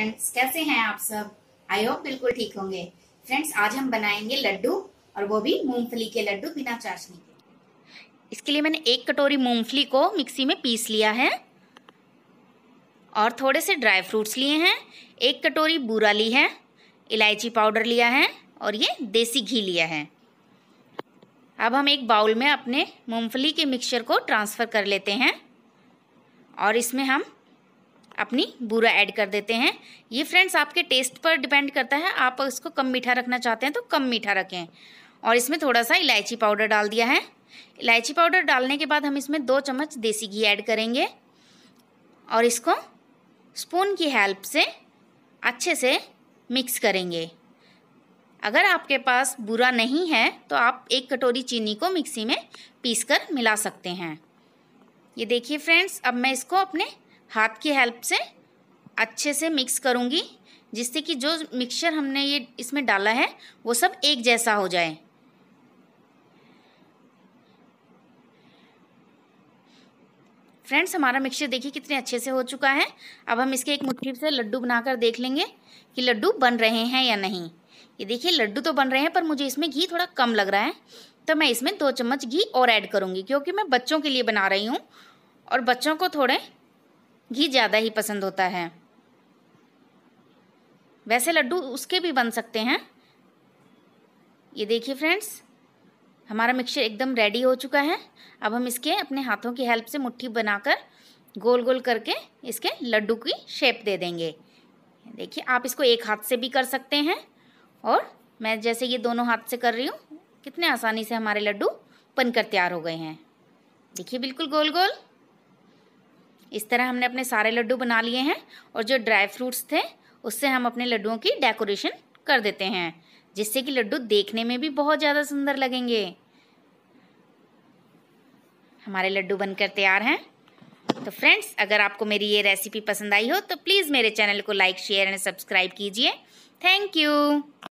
friends कैसे हैं आप सब आई होप बिल्कुल ठीक होंगे फ्रेंड्स आज हम बनाएंगे लड्डू और वो भी मूंगफली के लड्डू बिना चाशनी के इसके लिए मैंने एक कटोरी मूंगफली को मिक्सी में पीस लिया है और थोड़े से ड्राई फ्रूट्स लिए हैं एक कटोरी बूरा ली है इलायची पाउडर लिया है और ये देसी घी लिया है अब हम एक बाउल में अपने मूंगफली के मिक्सचर को ट्रांसफ़र कर लेते हैं और इसमें हम अपनी बूरा ऐड कर देते हैं ये फ्रेंड्स आपके टेस्ट पर डिपेंड करता है आप इसको कम मीठा रखना चाहते हैं तो कम मीठा रखें और इसमें थोड़ा सा इलायची पाउडर डाल दिया है इलायची पाउडर डालने के बाद हम इसमें दो चम्मच देसी घी ऐड करेंगे और इसको स्पून की हेल्प से अच्छे से मिक्स करेंगे अगर आपके पास बुरा नहीं है तो आप एक कटोरी चीनी को मिक्सी में पीसकर मिला सकते हैं ये देखिए फ्रेंड्स अब मैं इसको अपने हाथ की हेल्प से अच्छे से मिक्स करूँगी जिससे कि जो मिक्सचर हमने ये इसमें डाला है वो सब एक जैसा हो जाए फ्रेंड्स हमारा मिक्सचर देखिए कितने अच्छे से हो चुका है अब हम इसके एक मुट्ठी से लड्डू बनाकर देख लेंगे कि लड्डू बन रहे हैं या नहीं ये देखिए लड्डू तो बन रहे हैं पर मुझे इसमें घी थोड़ा कम लग रहा है तो मैं इसमें दो चम्मच घी और ऐड करूँगी क्योंकि मैं बच्चों के लिए बना रही हूँ और बच्चों को थोड़े घी ज़्यादा ही पसंद होता है वैसे लड्डू उसके भी बन सकते हैं ये देखिए फ्रेंड्स हमारा मिक्सचर एकदम रेडी हो चुका है अब हम इसके अपने हाथों की हेल्प से मुट्ठी बनाकर गोल गोल करके इसके लड्डू की शेप दे देंगे देखिए आप इसको एक हाथ से भी कर सकते हैं और मैं जैसे ये दोनों हाथ से कर रही हूँ कितने आसानी से हमारे लड्डू बनकर तैयार हो गए हैं देखिए बिल्कुल गोल गोल इस तरह हमने अपने सारे लड्डू बना लिए हैं और जो ड्राई फ्रूट्स थे उससे हम अपने लड्डुओं की डेकोरेशन कर देते हैं जिससे कि लड्डू देखने में भी बहुत ज़्यादा सुंदर लगेंगे हमारे लड्डू बनकर तैयार हैं तो फ्रेंड्स अगर आपको मेरी ये रेसिपी पसंद आई हो तो प्लीज़ मेरे चैनल को लाइक शेयर एंड सब्सक्राइब कीजिए थैंक यू